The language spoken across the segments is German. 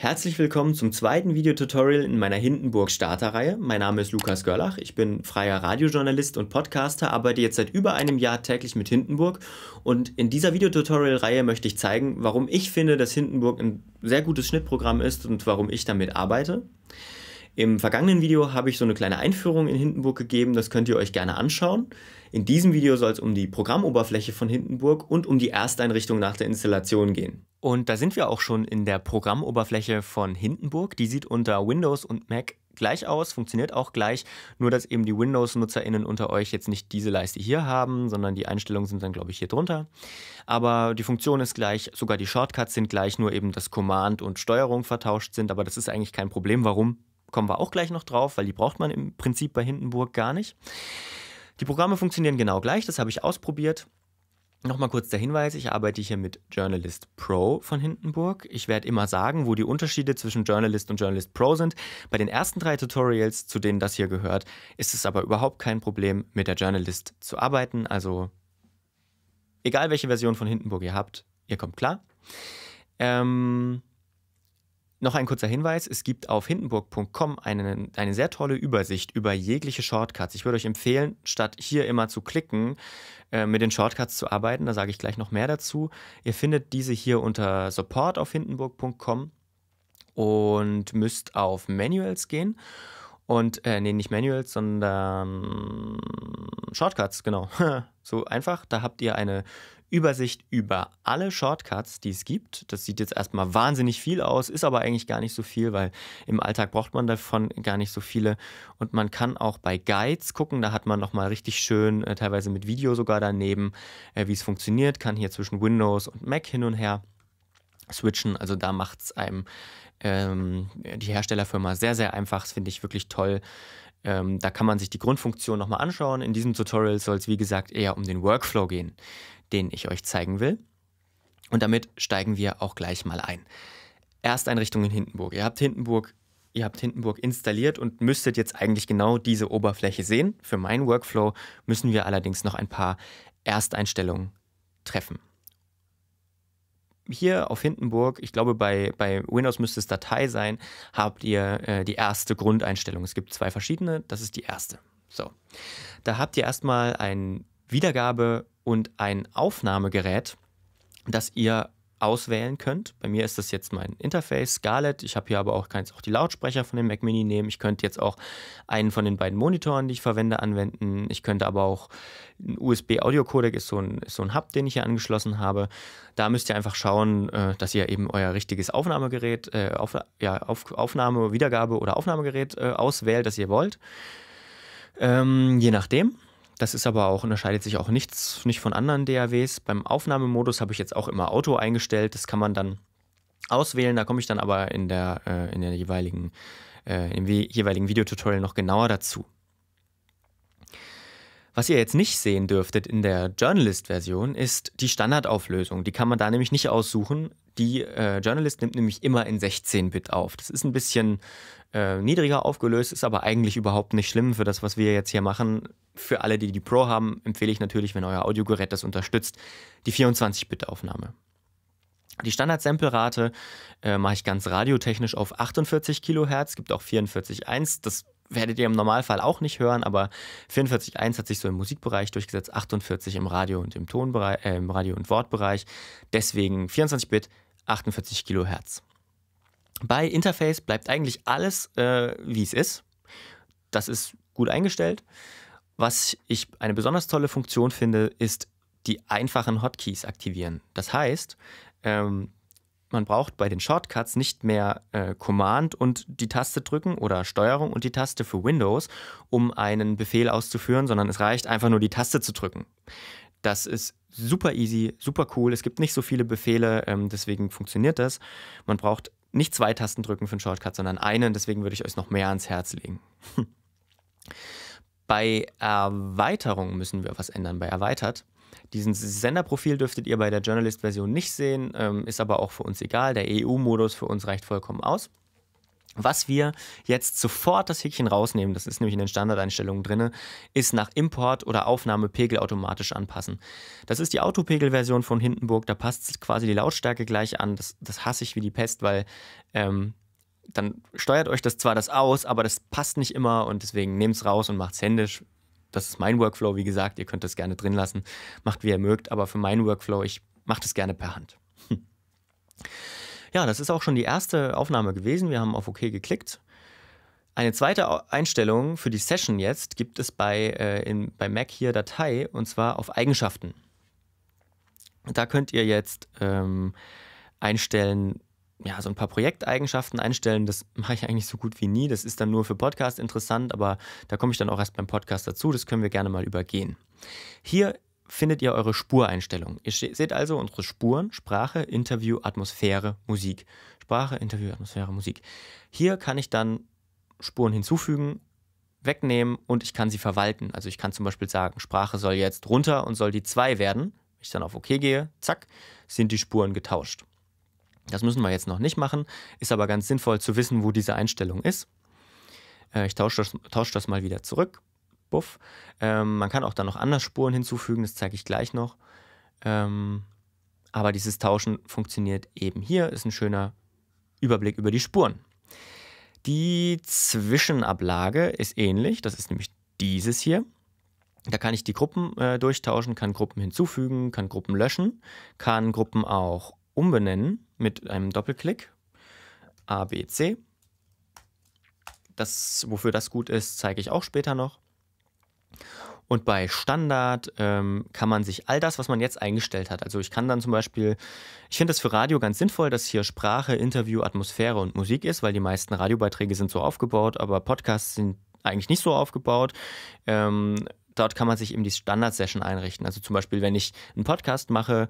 Herzlich willkommen zum zweiten Videotutorial in meiner Hindenburg Starterreihe. Mein Name ist Lukas Görlach, ich bin freier Radiojournalist und Podcaster, arbeite jetzt seit über einem Jahr täglich mit Hindenburg und in dieser Videotutorial-Reihe möchte ich zeigen, warum ich finde, dass Hindenburg ein sehr gutes Schnittprogramm ist und warum ich damit arbeite. Im vergangenen Video habe ich so eine kleine Einführung in Hindenburg gegeben, das könnt ihr euch gerne anschauen. In diesem Video soll es um die Programmoberfläche von Hindenburg und um die Ersteinrichtung nach der Installation gehen. Und da sind wir auch schon in der Programmoberfläche von Hindenburg. Die sieht unter Windows und Mac gleich aus, funktioniert auch gleich, nur dass eben die Windows-NutzerInnen unter euch jetzt nicht diese Leiste hier haben, sondern die Einstellungen sind dann, glaube ich, hier drunter. Aber die Funktion ist gleich, sogar die Shortcuts sind gleich, nur eben das Command und Steuerung vertauscht sind, aber das ist eigentlich kein Problem. Warum? kommen wir auch gleich noch drauf, weil die braucht man im Prinzip bei Hindenburg gar nicht. Die Programme funktionieren genau gleich, das habe ich ausprobiert. Nochmal kurz der Hinweis, ich arbeite hier mit Journalist Pro von Hindenburg. Ich werde immer sagen, wo die Unterschiede zwischen Journalist und Journalist Pro sind. Bei den ersten drei Tutorials, zu denen das hier gehört, ist es aber überhaupt kein Problem, mit der Journalist zu arbeiten. Also egal, welche Version von Hindenburg ihr habt, ihr kommt klar. Ähm, noch ein kurzer Hinweis, es gibt auf hindenburg.com eine, eine sehr tolle Übersicht über jegliche Shortcuts. Ich würde euch empfehlen, statt hier immer zu klicken, äh, mit den Shortcuts zu arbeiten. Da sage ich gleich noch mehr dazu. Ihr findet diese hier unter support auf hindenburg.com und müsst auf Manuals gehen. Und, äh, nee, nicht Manuals, sondern Shortcuts, genau. so einfach. Da habt ihr eine Übersicht über alle Shortcuts, die es gibt. Das sieht jetzt erstmal wahnsinnig viel aus, ist aber eigentlich gar nicht so viel, weil im Alltag braucht man davon gar nicht so viele. Und man kann auch bei Guides gucken, da hat man nochmal richtig schön, äh, teilweise mit Video sogar daneben, äh, wie es funktioniert, kann hier zwischen Windows und Mac hin und her switchen. Also da macht es einem ähm, die Herstellerfirma sehr, sehr einfach. Das finde ich wirklich toll. Ähm, da kann man sich die Grundfunktion nochmal anschauen. In diesem Tutorial soll es, wie gesagt, eher um den Workflow gehen, den ich euch zeigen will. Und damit steigen wir auch gleich mal ein. Ersteinrichtung in Hindenburg. Ihr habt Hindenburg, ihr habt Hindenburg installiert und müsstet jetzt eigentlich genau diese Oberfläche sehen. Für meinen Workflow müssen wir allerdings noch ein paar Ersteinstellungen treffen hier auf Hindenburg, ich glaube, bei, bei Windows müsste es Datei sein, habt ihr äh, die erste Grundeinstellung. Es gibt zwei verschiedene, das ist die erste. So. Da habt ihr erstmal ein Wiedergabe- und ein Aufnahmegerät, das ihr auswählen könnt. Bei mir ist das jetzt mein Interface Scarlett. Ich habe hier aber auch, auch die Lautsprecher von dem Mac Mini nehmen. Ich könnte jetzt auch einen von den beiden Monitoren, die ich verwende, anwenden. Ich könnte aber auch ein USB-Audio-Codec ist, so ist so ein Hub, den ich hier angeschlossen habe. Da müsst ihr einfach schauen, äh, dass ihr eben euer richtiges Aufnahmegerät, äh, auf, ja, auf, Aufnahme, Wiedergabe oder Aufnahmegerät äh, auswählt, das ihr wollt. Ähm, je nachdem. Das ist aber auch, unterscheidet sich auch nichts, nicht von anderen DAWs. Beim Aufnahmemodus habe ich jetzt auch immer Auto eingestellt. Das kann man dann auswählen. Da komme ich dann aber in der, äh, in der jeweiligen, äh, im jeweiligen Videotutorial noch genauer dazu. Was ihr jetzt nicht sehen dürftet in der Journalist-Version ist die Standardauflösung. Die kann man da nämlich nicht aussuchen. Die äh, Journalist nimmt nämlich immer in 16-Bit auf. Das ist ein bisschen äh, niedriger aufgelöst, ist aber eigentlich überhaupt nicht schlimm für das, was wir jetzt hier machen. Für alle, die die Pro haben, empfehle ich natürlich, wenn euer Audiogerät das unterstützt, die 24-Bit-Aufnahme. Die Standard-Sample-Rate äh, mache ich ganz radiotechnisch auf 48 Kilohertz, gibt auch 44.1. Das werdet ihr im Normalfall auch nicht hören, aber 44.1 hat sich so im Musikbereich durchgesetzt, 48 im Radio und im Tonbereich, äh, im Radio- und Wortbereich. Deswegen 24-Bit, 48 Kilohertz. Bei Interface bleibt eigentlich alles, äh, wie es ist. Das ist gut eingestellt. Was ich eine besonders tolle Funktion finde, ist die einfachen Hotkeys aktivieren. Das heißt, ähm, man braucht bei den Shortcuts nicht mehr äh, Command und die Taste drücken oder Steuerung und die Taste für Windows, um einen Befehl auszuführen, sondern es reicht einfach nur die Taste zu drücken. Das ist super easy, super cool. Es gibt nicht so viele Befehle, ähm, deswegen funktioniert das. Man braucht nicht zwei Tasten drücken für einen Shortcut, sondern einen. deswegen würde ich euch noch mehr ans Herz legen. bei Erweiterung müssen wir was ändern. Bei erweitert. Diesen Senderprofil dürftet ihr bei der Journalist-Version nicht sehen, ähm, ist aber auch für uns egal. Der EU-Modus für uns reicht vollkommen aus. Was wir jetzt sofort das Häkchen rausnehmen, das ist nämlich in den Standardeinstellungen drin, ist nach Import oder Aufnahme Pegel automatisch anpassen. Das ist die Autopegel-Version von Hindenburg, da passt quasi die Lautstärke gleich an. Das, das hasse ich wie die Pest, weil ähm, dann steuert euch das zwar das aus, aber das passt nicht immer und deswegen nehmt es raus und macht es händisch. Das ist mein Workflow, wie gesagt, ihr könnt das gerne drin lassen, macht wie ihr mögt, aber für meinen Workflow, ich mache das gerne per Hand. Hm. Ja, das ist auch schon die erste Aufnahme gewesen. Wir haben auf OK geklickt. Eine zweite Einstellung für die Session jetzt gibt es bei, äh, in, bei Mac hier Datei und zwar auf Eigenschaften. Da könnt ihr jetzt ähm, einstellen, ja, so ein paar Projekteigenschaften einstellen. Das mache ich eigentlich so gut wie nie. Das ist dann nur für Podcast interessant, aber da komme ich dann auch erst beim Podcast dazu. Das können wir gerne mal übergehen. Hier findet ihr eure Spureinstellung. Ihr seht also unsere Spuren, Sprache, Interview, Atmosphäre, Musik. Sprache, Interview, Atmosphäre, Musik. Hier kann ich dann Spuren hinzufügen, wegnehmen und ich kann sie verwalten. Also ich kann zum Beispiel sagen, Sprache soll jetzt runter und soll die 2 werden. Wenn ich dann auf OK gehe, zack, sind die Spuren getauscht. Das müssen wir jetzt noch nicht machen, ist aber ganz sinnvoll zu wissen, wo diese Einstellung ist. Äh, ich tausche das, tausche das mal wieder zurück Buff. Ähm, man kann auch da noch andere Spuren hinzufügen, das zeige ich gleich noch. Ähm, aber dieses Tauschen funktioniert eben hier, ist ein schöner Überblick über die Spuren. Die Zwischenablage ist ähnlich, das ist nämlich dieses hier. Da kann ich die Gruppen äh, durchtauschen, kann Gruppen hinzufügen, kann Gruppen löschen, kann Gruppen auch umbenennen mit einem Doppelklick. A, B, C. Das, wofür das gut ist, zeige ich auch später noch. Und bei Standard ähm, kann man sich all das, was man jetzt eingestellt hat, also ich kann dann zum Beispiel, ich finde das für Radio ganz sinnvoll, dass hier Sprache, Interview, Atmosphäre und Musik ist, weil die meisten Radiobeiträge sind so aufgebaut, aber Podcasts sind eigentlich nicht so aufgebaut. Ähm, dort kann man sich eben die Standard-Session einrichten. Also zum Beispiel, wenn ich einen Podcast mache,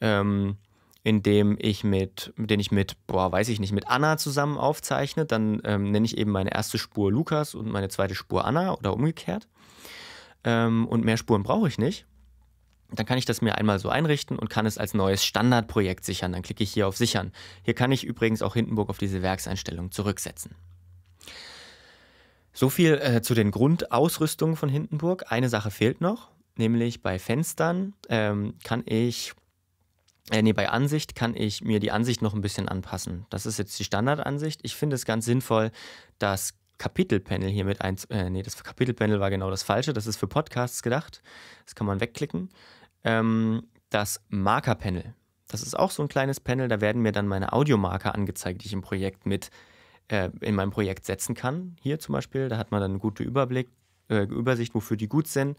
ähm, in dem ich mit, den ich mit, boah, weiß ich nicht, mit Anna zusammen aufzeichne, dann ähm, nenne ich eben meine erste Spur Lukas und meine zweite Spur Anna oder umgekehrt ähm, und mehr Spuren brauche ich nicht, dann kann ich das mir einmal so einrichten und kann es als neues Standardprojekt sichern. Dann klicke ich hier auf Sichern. Hier kann ich übrigens auch Hindenburg auf diese Werkseinstellung zurücksetzen. So viel äh, zu den Grundausrüstungen von Hindenburg. Eine Sache fehlt noch, nämlich bei Fenstern ähm, kann ich, äh, nee, bei Ansicht kann ich mir die Ansicht noch ein bisschen anpassen. Das ist jetzt die Standardansicht. Ich finde es ganz sinnvoll, dass Kapitelpanel hier mit ein. Äh, nee, das Kapitelpanel war genau das falsche. Das ist für Podcasts gedacht. Das kann man wegklicken. Ähm, das Markerpanel. Das ist auch so ein kleines Panel. Da werden mir dann meine Audiomarker angezeigt, die ich im Projekt mit äh, in meinem Projekt setzen kann. Hier zum Beispiel, da hat man dann einen guten Überblick, äh, Übersicht, wofür die gut sind.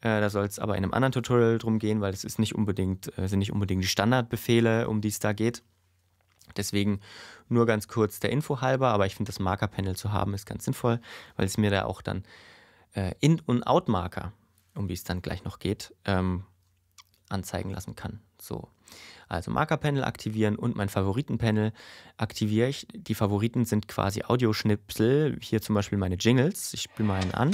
Äh, da soll es aber in einem anderen Tutorial drum gehen, weil es ist nicht unbedingt, äh, sind nicht unbedingt die Standardbefehle, um die es da geht. Deswegen nur ganz kurz der Info halber, aber ich finde das Markerpanel zu haben ist ganz sinnvoll, weil es mir da auch dann äh, In- und Out-Marker, um die es dann gleich noch geht, ähm, anzeigen lassen kann. So. Also Markerpanel aktivieren und mein Favoritenpanel aktiviere ich. Die Favoriten sind quasi Audioschnipsel, hier zum Beispiel meine Jingles. Ich spiele mal einen an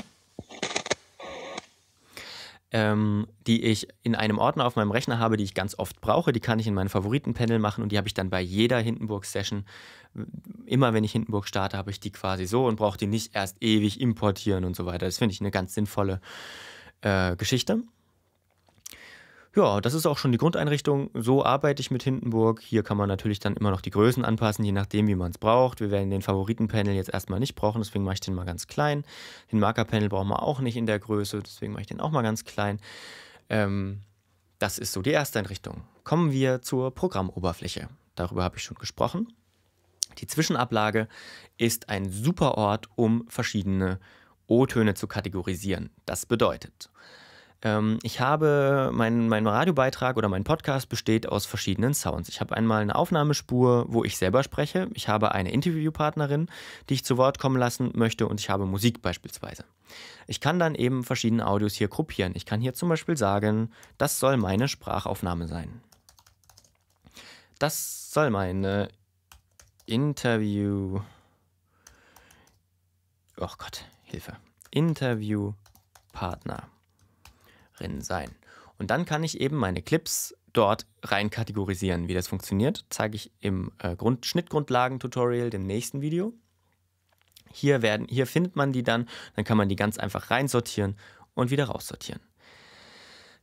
ähm, die ich in einem Ordner auf meinem Rechner habe, die ich ganz oft brauche. Die kann ich in meinem Favoritenpanel machen und die habe ich dann bei jeder Hindenburg-Session. Immer wenn ich Hindenburg starte, habe ich die quasi so und brauche die nicht erst ewig importieren und so weiter. Das finde ich eine ganz sinnvolle äh, Geschichte. Ja, das ist auch schon die Grundeinrichtung. So arbeite ich mit Hindenburg. Hier kann man natürlich dann immer noch die Größen anpassen, je nachdem, wie man es braucht. Wir werden den Favoritenpanel jetzt erstmal nicht brauchen, deswegen mache ich den mal ganz klein. Den Markerpanel brauchen wir auch nicht in der Größe, deswegen mache ich den auch mal ganz klein. Ähm, das ist so die erste Einrichtung. Kommen wir zur Programmoberfläche. Darüber habe ich schon gesprochen. Die Zwischenablage ist ein super Ort, um verschiedene O-Töne zu kategorisieren. Das bedeutet, ähm, ich habe, meinen mein Radiobeitrag oder mein Podcast besteht aus verschiedenen Sounds. Ich habe einmal eine Aufnahmespur, wo ich selber spreche. Ich habe eine Interviewpartnerin, die ich zu Wort kommen lassen möchte und ich habe Musik beispielsweise. Ich kann dann eben verschiedene Audios hier gruppieren. Ich kann hier zum Beispiel sagen, das soll meine Sprachaufnahme sein. Das soll meine Interview. Oh Gott, Hilfe. Interviewpartner drin sein. Und dann kann ich eben meine Clips dort rein kategorisieren. Wie das funktioniert, zeige ich im äh, Grund Schnittgrundlagen-Tutorial, dem nächsten Video. Hier, werden, hier findet man die dann, dann kann man die ganz einfach reinsortieren und wieder raussortieren.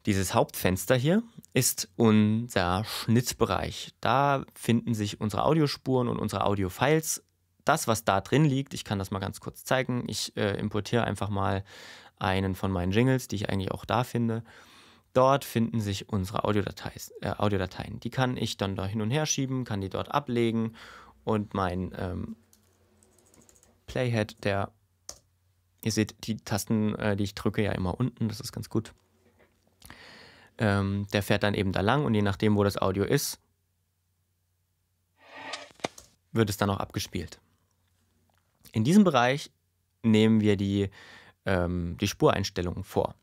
Dieses Hauptfenster hier ist unser Schnittbereich. Da finden sich unsere Audiospuren und unsere Audio-Files. Das, was da drin liegt, ich kann das mal ganz kurz zeigen. Ich äh, importiere einfach mal einen von meinen Jingles, die ich eigentlich auch da finde. Dort finden sich unsere Audiodateis, äh, Audiodateien. Die kann ich dann da hin und her schieben, kann die dort ablegen und mein ähm, Playhead, der, ihr seht die Tasten, äh, die ich drücke, ja immer unten, das ist ganz gut. Ähm, der fährt dann eben da lang und je nachdem, wo das Audio ist, wird es dann auch abgespielt. In diesem Bereich nehmen wir die ähm, die Spureinstellungen vor.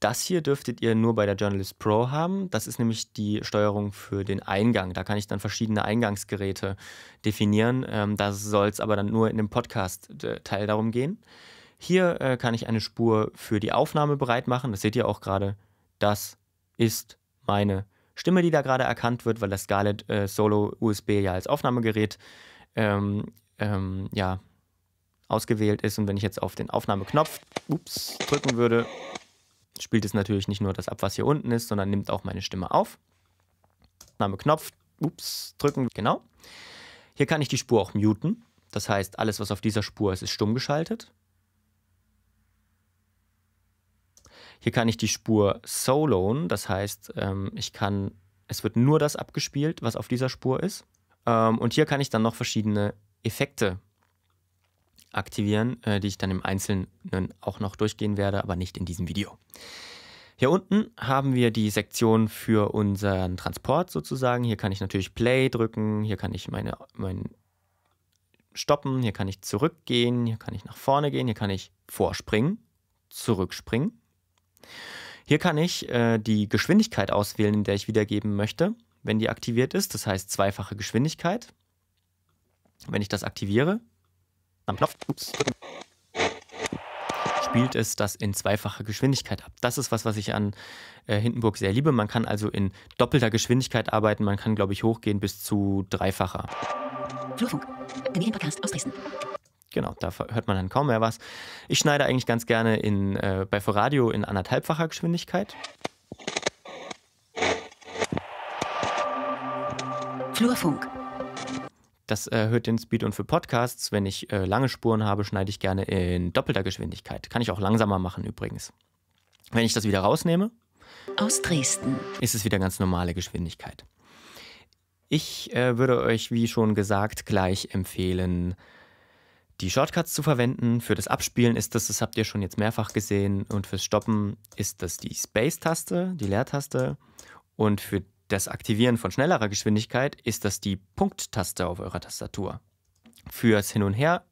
Das hier dürftet ihr nur bei der Journalist Pro haben. Das ist nämlich die Steuerung für den Eingang. Da kann ich dann verschiedene Eingangsgeräte definieren. Ähm, da soll es aber dann nur in dem Podcast-Teil äh, darum gehen. Hier äh, kann ich eine Spur für die Aufnahme bereit machen. Das seht ihr auch gerade. Das ist meine Stimme, die da gerade erkannt wird, weil das Scarlett äh, Solo USB ja als Aufnahmegerät ähm, ähm, ja, ausgewählt ist. Und wenn ich jetzt auf den Aufnahmeknopf ups, drücken würde, spielt es natürlich nicht nur das ab, was hier unten ist, sondern nimmt auch meine Stimme auf. Aufnahmeknopf ups, drücken, genau. Hier kann ich die Spur auch muten. Das heißt, alles, was auf dieser Spur ist, ist stumm geschaltet. Hier kann ich die Spur soloen, das heißt, ähm, ich kann, es wird nur das abgespielt, was auf dieser Spur ist. Ähm, und hier kann ich dann noch verschiedene Effekte aktivieren, äh, die ich dann im Einzelnen auch noch durchgehen werde, aber nicht in diesem Video. Hier unten haben wir die Sektion für unseren Transport sozusagen. Hier kann ich natürlich Play drücken, hier kann ich meinen mein Stoppen, hier kann ich zurückgehen, hier kann ich nach vorne gehen, hier kann ich vorspringen, zurückspringen. Hier kann ich äh, die Geschwindigkeit auswählen, in der ich wiedergeben möchte, wenn die aktiviert ist. Das heißt zweifache Geschwindigkeit. Wenn ich das aktiviere, am Knopf ups, spielt es das in zweifacher Geschwindigkeit ab. Das ist was, was ich an äh, Hindenburg sehr liebe. Man kann also in doppelter Geschwindigkeit arbeiten. Man kann, glaube ich, hochgehen bis zu dreifacher. Flurfunk, der Podcast aus Dresden. Genau, da hört man dann kaum mehr was. Ich schneide eigentlich ganz gerne in, äh, bei Foradio in anderthalbfacher Geschwindigkeit. Flurfunk, das erhöht äh, den Speed und für Podcasts, wenn ich äh, lange Spuren habe, schneide ich gerne in doppelter Geschwindigkeit. Kann ich auch langsamer machen übrigens. Wenn ich das wieder rausnehme, aus Dresden ist es wieder ganz normale Geschwindigkeit. Ich äh, würde euch, wie schon gesagt, gleich empfehlen, die Shortcuts zu verwenden. Für das Abspielen ist das, das habt ihr schon jetzt mehrfach gesehen, und fürs Stoppen ist das die Space-Taste, die Leertaste. Und für das Aktivieren von schnellerer Geschwindigkeit ist das die Punkttaste auf eurer Tastatur. Fürs Hin und Her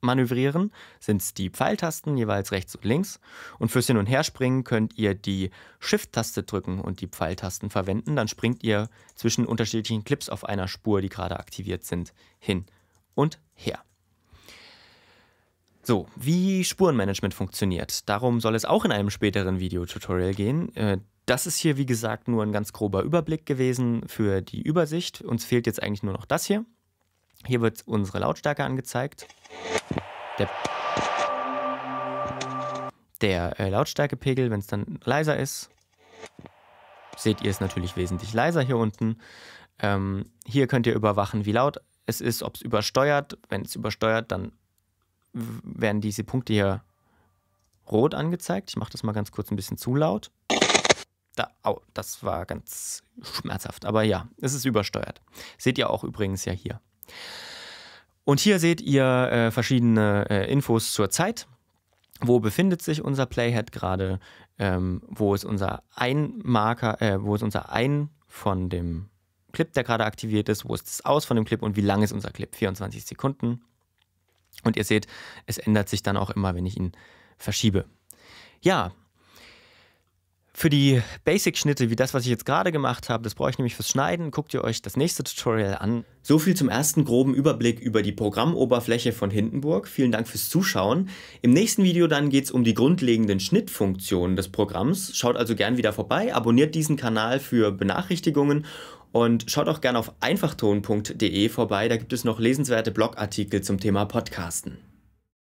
manövrieren sind es die Pfeiltasten jeweils rechts und links und fürs Hin und Her springen könnt ihr die Shift-Taste drücken und die Pfeiltasten verwenden, dann springt ihr zwischen unterschiedlichen Clips auf einer Spur, die gerade aktiviert sind, hin und her. So, wie Spurenmanagement funktioniert. Darum soll es auch in einem späteren Videotutorial gehen. Äh, das ist hier, wie gesagt, nur ein ganz grober Überblick gewesen für die Übersicht. Uns fehlt jetzt eigentlich nur noch das hier. Hier wird unsere Lautstärke angezeigt. Der, der äh, Lautstärkepegel, wenn es dann leiser ist. Seht ihr es natürlich wesentlich leiser hier unten. Ähm, hier könnt ihr überwachen, wie laut es ist, ob es übersteuert. Wenn es übersteuert, dann werden diese Punkte hier rot angezeigt. Ich mache das mal ganz kurz ein bisschen zu laut. Da, au, das war ganz schmerzhaft. Aber ja, es ist übersteuert. Seht ihr auch übrigens ja hier. Und hier seht ihr äh, verschiedene äh, Infos zur Zeit. Wo befindet sich unser Playhead gerade? Ähm, wo ist unser Einmarker, äh, wo ist unser Ein von dem Clip, der gerade aktiviert ist? Wo ist das Aus von dem Clip und wie lang ist unser Clip? 24 Sekunden. Und ihr seht, es ändert sich dann auch immer, wenn ich ihn verschiebe. Ja, für die Basic-Schnitte, wie das, was ich jetzt gerade gemacht habe, das brauche ich nämlich fürs Schneiden, guckt ihr euch das nächste Tutorial an. So viel zum ersten groben Überblick über die Programmoberfläche von Hindenburg. Vielen Dank fürs Zuschauen. Im nächsten Video dann geht es um die grundlegenden Schnittfunktionen des Programms. Schaut also gern wieder vorbei, abonniert diesen Kanal für Benachrichtigungen und schaut auch gern auf einfachton.de vorbei. Da gibt es noch lesenswerte Blogartikel zum Thema Podcasten.